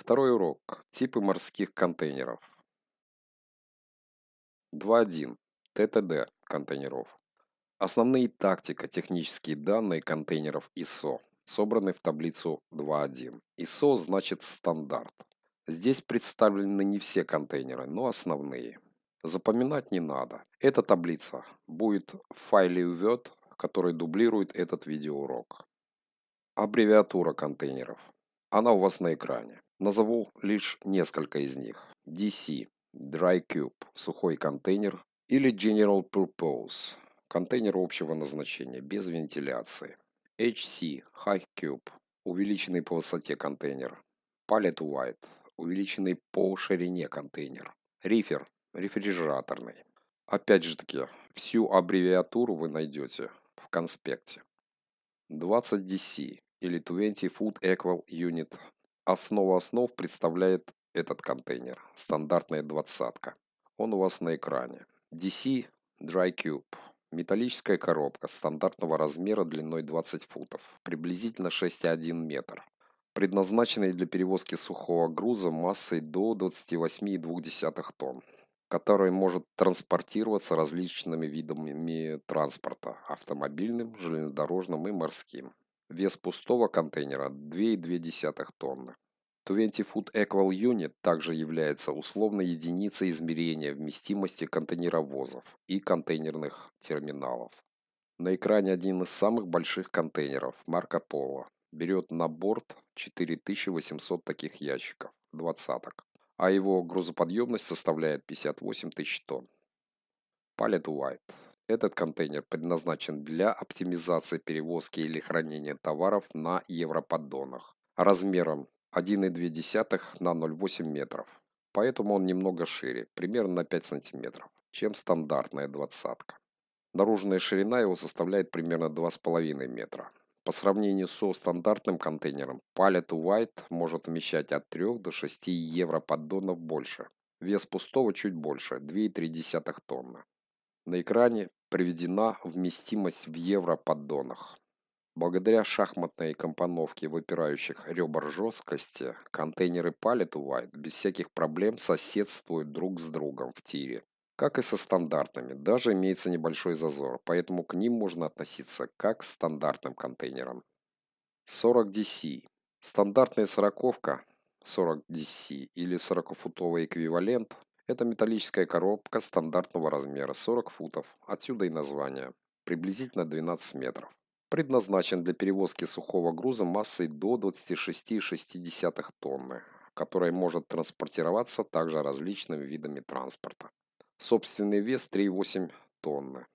Второй урок. Типы морских контейнеров. 2.1. ТТД контейнеров. Основные тактика, технические данные контейнеров ISO собраны в таблицу 2.1. ISO значит стандарт. Здесь представлены не все контейнеры, но основные. Запоминать не надо. Эта таблица будет в файле Word, который дублирует этот видеоурок. Аббревиатура контейнеров. Она у вас на экране. Назову лишь несколько из них. DC – Dry Cube – сухой контейнер, или General Purpose – контейнер общего назначения, без вентиляции. HC – High Cube – увеличенный по высоте контейнер. Pallet White – увеличенный по ширине контейнер. reefer рефрижераторный. Опять же таки, всю аббревиатуру вы найдете в конспекте. 20DC или 20 Food Equal Unit. Основа основ представляет этот контейнер, стандартная двадцатка. Он у вас на экране. DC Dry Cube. Металлическая коробка стандартного размера длиной 20 футов, приблизительно 6,1 метр, предназначенная для перевозки сухого груза массой до 28,2 тонн, который может транспортироваться различными видами транспорта – автомобильным, железнодорожным и морским. Вес пустого контейнера 2,2 тонны. 20 Foot Equal Unit также является условной единицей измерения вместимости контейнеровозов и контейнерных терминалов. На экране один из самых больших контейнеров Марка Поло берет на борт 4800 таких ящиков, двадцаток, а его грузоподъемность составляет 58 тысяч тонн. Палет Уайт этот контейнер предназначен для оптимизации перевозки или хранения товаров на европоддонах размером 1,2 на 0,8 метров. Поэтому он немного шире, примерно на 5 сантиметров, чем стандартная двадцатка. Наружная ширина его составляет примерно 2,5 метра. По сравнению со стандартным контейнером, палет White может вмещать от 3 до 6 евро поддонов больше. Вес пустого чуть больше, 2,3 тонны. На экране приведена вместимость в евро-поддонах. Благодаря шахматной компоновке выпирающих ребер жесткости, контейнеры Pallet White без всяких проблем соседствуют друг с другом в тире. Как и со стандартными, даже имеется небольшой зазор, поэтому к ним можно относиться как к стандартным контейнерам. 40 DC. Стандартная сороковка 40 DC или 40-футовый эквивалент это металлическая коробка стандартного размера 40 футов, отсюда и название, приблизительно 12 метров. Предназначен для перевозки сухого груза массой до 26,6 тонны, которая может транспортироваться также различными видами транспорта. Собственный вес 3,8 тонны.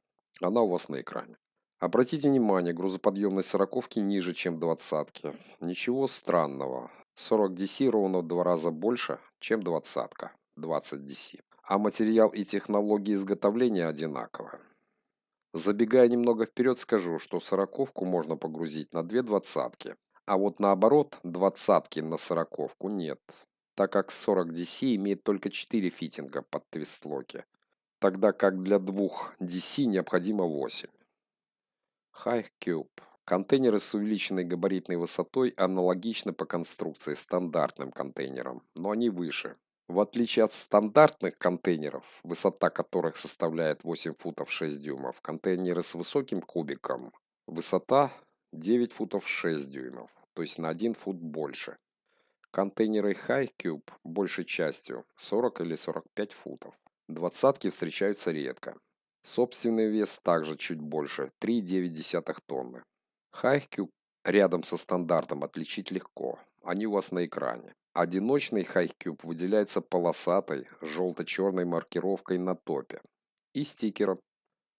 Она у вас на экране. Обратите внимание, грузоподъемность сороковки ниже, чем двадцатки. Ничего странного. 40 DC ровно в два раза больше, чем двадцатка. 20 DC, а материал и технологии изготовления одинаковы. Забегая немного вперед, скажу, что сороковку можно погрузить на две двадцатки, а вот наоборот, двадцатки на сороковку нет, так как 40 DC имеет только 4 фитинга под твистлоки, тогда как для двух DC необходимо 8. High Cube. Контейнеры с увеличенной габаритной высотой аналогичны по конструкции стандартным контейнерам, но они выше, в отличие от стандартных контейнеров, высота которых составляет 8 футов 6 дюймов, контейнеры с высоким кубиком высота 9 футов 6 дюймов, то есть на 1 фут больше. Контейнеры High Cube большей частью 40 или 45 футов. Двадцатки встречаются редко. Собственный вес также чуть больше 3,9 тонны. High Cube рядом со стандартом отличить легко, они у вас на экране. Одиночный хайкюб выделяется полосатой желто-черной маркировкой на топе и стикером.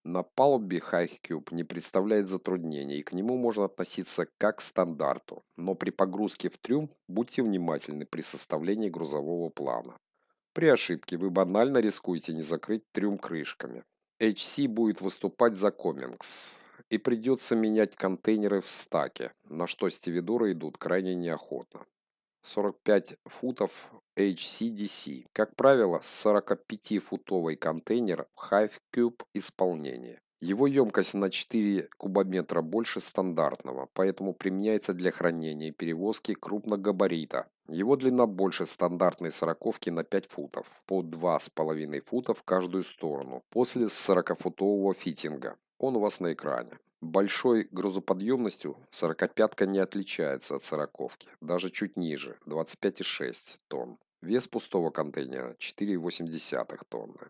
На палубе хайкюб не представляет затруднений, и к нему можно относиться как к стандарту, но при погрузке в трюм будьте внимательны при составлении грузового плана. При ошибке вы банально рискуете не закрыть трюм крышками. HC будет выступать за Комингс и придется менять контейнеры в стаке, на что стивидоры идут крайне неохотно. 45 футов HCDC, как правило, 45-футовый контейнер в Cube исполнении. Его емкость на 4 кубометра больше стандартного, поэтому применяется для хранения и перевозки крупногабарита. Его длина больше стандартной сороковки на 5 футов, по 2,5 фута в каждую сторону, после 40-футового фитинга. Он у вас на экране. Большой грузоподъемностью сорокопятка не отличается от сороковки, даже чуть ниже, 25,6 тонн. Вес пустого контейнера 4,8 тонны.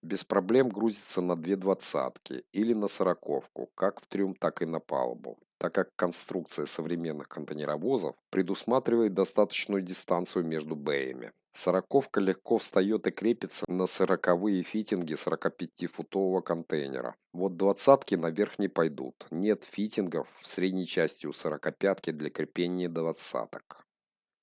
Без проблем грузится на две двадцатки или на сороковку, как в трюм, так и на палубу, так как конструкция современных контейнеровозов предусматривает достаточную дистанцию между бэями. Сороковка легко встает и крепится на сороковые фитинги 45-футового контейнера. Вот двадцатки наверх не пойдут. Нет фитингов в средней части у сорокопятки для крепления двадцаток.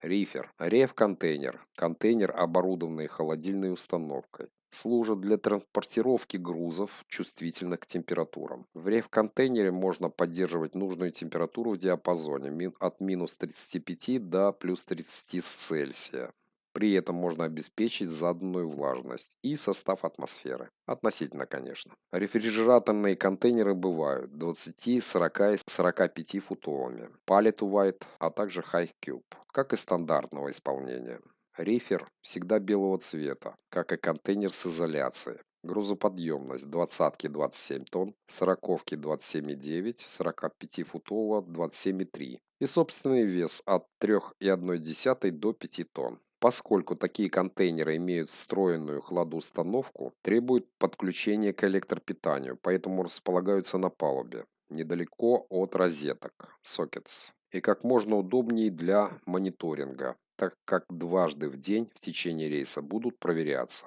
Рифер. Рев-контейнер. Контейнер, оборудованный холодильной установкой. Служит для транспортировки грузов, чувствительных к температурам. В рев-контейнере можно поддерживать нужную температуру в диапазоне от минус 35 до плюс 30 с Цельсия. При этом можно обеспечить заданную влажность и состав атмосферы. Относительно, конечно. Рефрижераторные контейнеры бывают 20, 40 и 45 футовыми, Pallet White, а также High Cube, как и стандартного исполнения. Рефер всегда белого цвета, как и контейнер с изоляцией. Грузоподъемность двадцатки 27 тонн, сороковки 27,9, 45 футового 27,3 и собственный вес от 3,1 до 5 тонн. Поскольку такие контейнеры имеют встроенную хладоустановку, требуют подключения к электропитанию, поэтому располагаются на палубе, недалеко от розеток (сокетс) и как можно удобнее для мониторинга, так как дважды в день в течение рейса будут проверяться.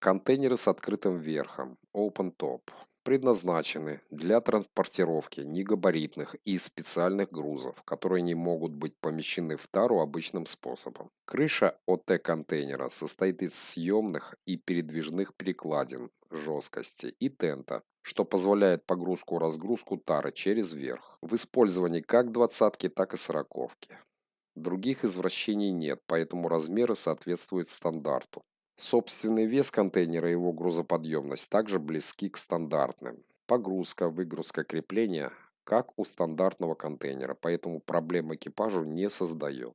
Контейнеры с открытым верхом (open top) предназначены для транспортировки негабаритных и специальных грузов, которые не могут быть помещены в тару обычным способом. Крыша ОТ-контейнера состоит из съемных и передвижных перекладин, жесткости и тента, что позволяет погрузку-разгрузку тары через верх в использовании как двадцатки, так и сороковки. Других извращений нет, поэтому размеры соответствуют стандарту. Собственный вес контейнера и его грузоподъемность также близки к стандартным. Погрузка, выгрузка, крепление, как у стандартного контейнера, поэтому проблем экипажу не создает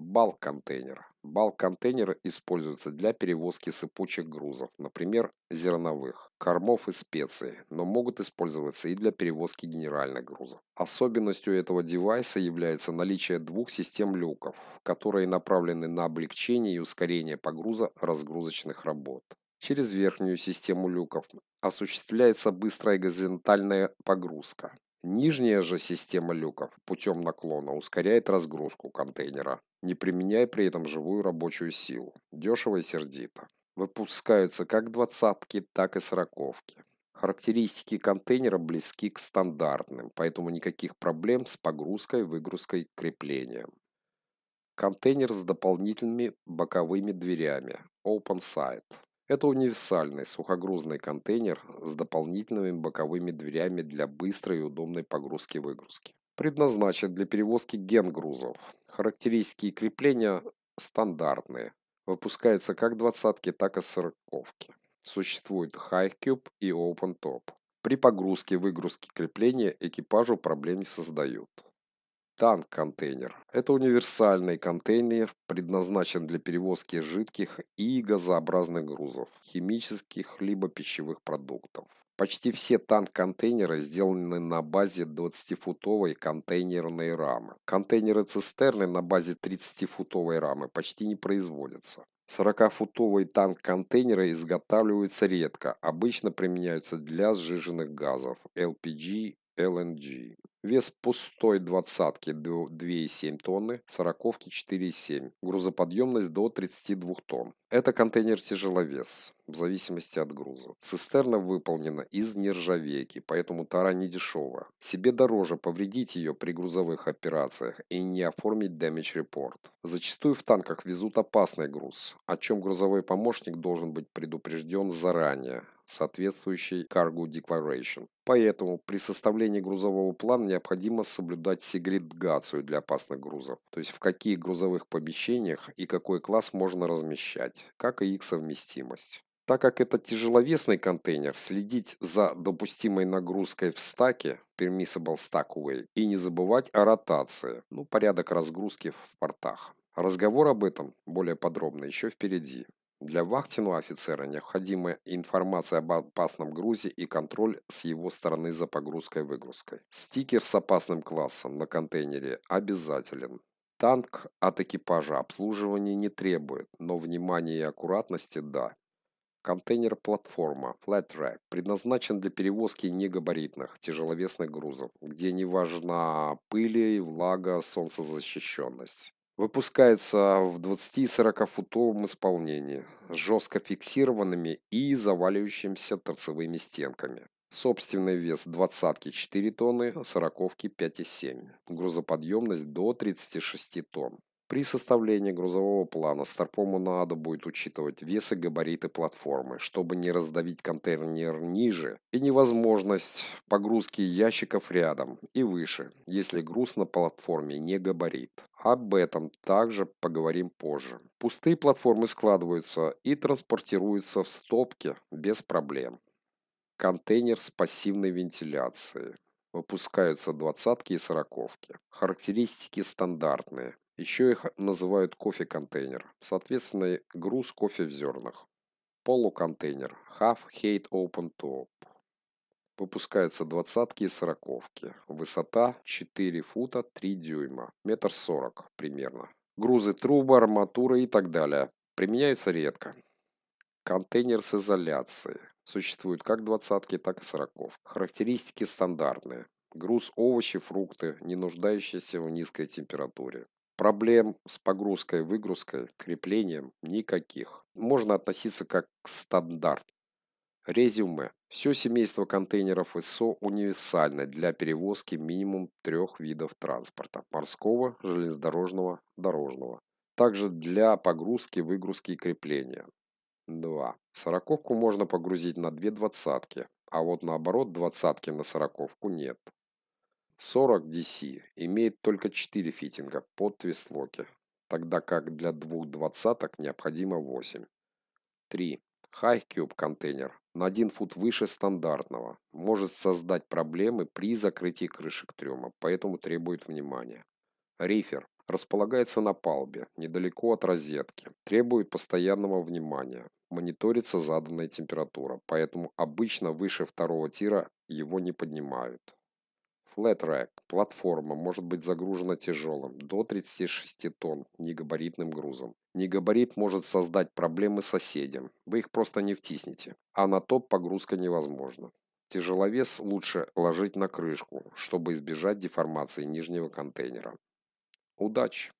балк контейнер балк контейнер используется для перевозки сыпучих грузов, например, зерновых, кормов и специй, но могут использоваться и для перевозки генеральных грузов. Особенностью этого девайса является наличие двух систем люков, которые направлены на облегчение и ускорение погруза разгрузочных работ. Через верхнюю систему люков осуществляется быстрая горизонтальная погрузка. Нижняя же система люков путем наклона ускоряет разгрузку контейнера, не применяя при этом живую рабочую силу. Дешево и сердито. Выпускаются как двадцатки, так и сороковки. Характеристики контейнера близки к стандартным, поэтому никаких проблем с погрузкой, выгрузкой, креплением. Контейнер с дополнительными боковыми дверями. Open Side. Это универсальный сухогрузный контейнер с дополнительными боковыми дверями для быстрой и удобной погрузки-выгрузки. Предназначен для перевозки генгрузов. Характеристики и крепления стандартные. Выпускаются как двадцатки, так и сороковки. Существуют High Cube и Open Top. При погрузке-выгрузке крепления экипажу проблем не создают. Танк-контейнер – это универсальный контейнер, предназначен для перевозки жидких и газообразных грузов, химических либо пищевых продуктов. Почти все танк-контейнеры сделаны на базе 20-футовой контейнерной рамы. Контейнеры-цистерны на базе 30-футовой рамы почти не производятся. 40-футовые танк-контейнеры изготавливаются редко, обычно применяются для сжиженных газов LPG, LNG. Вес пустой двадцатки 2,7 тонны, сороковки 4,7. Грузоподъемность до 32 тонн. Это контейнер-тяжеловес, в зависимости от груза. Цистерна выполнена из нержавейки, поэтому тара не дешевая. Себе дороже повредить ее при грузовых операциях и не оформить damage report. Зачастую в танках везут опасный груз, о чем грузовой помощник должен быть предупрежден заранее соответствующей Cargo Declaration. Поэтому при составлении грузового плана необходимо соблюдать сегрегацию для опасных грузов, то есть в каких грузовых помещениях и какой класс можно размещать, как и их совместимость. Так как это тяжеловесный контейнер, следить за допустимой нагрузкой в стаке Permissible stackway и не забывать о ротации, ну порядок разгрузки в портах. Разговор об этом более подробно еще впереди. Для вахтенного офицера необходима информация об опасном грузе и контроль с его стороны за погрузкой-выгрузкой. и Стикер с опасным классом на контейнере обязателен. Танк от экипажа обслуживания не требует, но внимания и аккуратности – да. Контейнер-платформа Flat Rack предназначен для перевозки негабаритных, тяжеловесных грузов, где не важна пыли, влага, солнцезащищенность. Выпускается в 20-40-футовом исполнении, с жестко фиксированными и заваливающимися торцевыми стенками. Собственный вес двадцатки 4 тонны, сороковки 5,7. Грузоподъемность до 36 тонн. При составлении грузового плана Старпому надо будет учитывать вес и габариты платформы, чтобы не раздавить контейнер ниже и невозможность погрузки ящиков рядом и выше, если груз на платформе не габарит. Об этом также поговорим позже. Пустые платформы складываются и транспортируются в стопке без проблем. Контейнер с пассивной вентиляцией. Выпускаются двадцатки и сороковки. Характеристики стандартные. Еще их называют кофе-контейнер, соответственно, груз кофе в зернах. Полуконтейнер Half Height Open Top. Выпускаются двадцатки и сороковки. Высота 4 фута 3 дюйма, метр сорок примерно. Грузы трубы, арматуры и так далее. Применяются редко. Контейнер с изоляцией. Существуют как двадцатки, так и сороков. Характеристики стандартные. Груз овощи, фрукты, не нуждающиеся в низкой температуре. Проблем с погрузкой, выгрузкой, креплением никаких. Можно относиться как к стандарту. Резюме. Все семейство контейнеров ISO универсально для перевозки минимум трех видов транспорта – морского, железнодорожного, дорожного. Также для погрузки, выгрузки и крепления. 2. Сороковку можно погрузить на две двадцатки, а вот наоборот двадцатки на сороковку нет. 40 DC имеет только 4 фитинга под твистлоки, тогда как для двух двадцаток необходимо 8. 3. High-Cube контейнер на 1 фут выше стандартного, может создать проблемы при закрытии крышек трюма, поэтому требует внимания. Рифер располагается на палубе, недалеко от розетки, требует постоянного внимания, мониторится заданная температура, поэтому обычно выше второго тира его не поднимают. Flatrack платформа может быть загружена тяжелым, до 36 тонн, негабаритным грузом. Негабарит может создать проблемы соседям, вы их просто не втиснете, а на топ погрузка невозможна. Тяжеловес лучше ложить на крышку, чтобы избежать деформации нижнего контейнера. Удачи!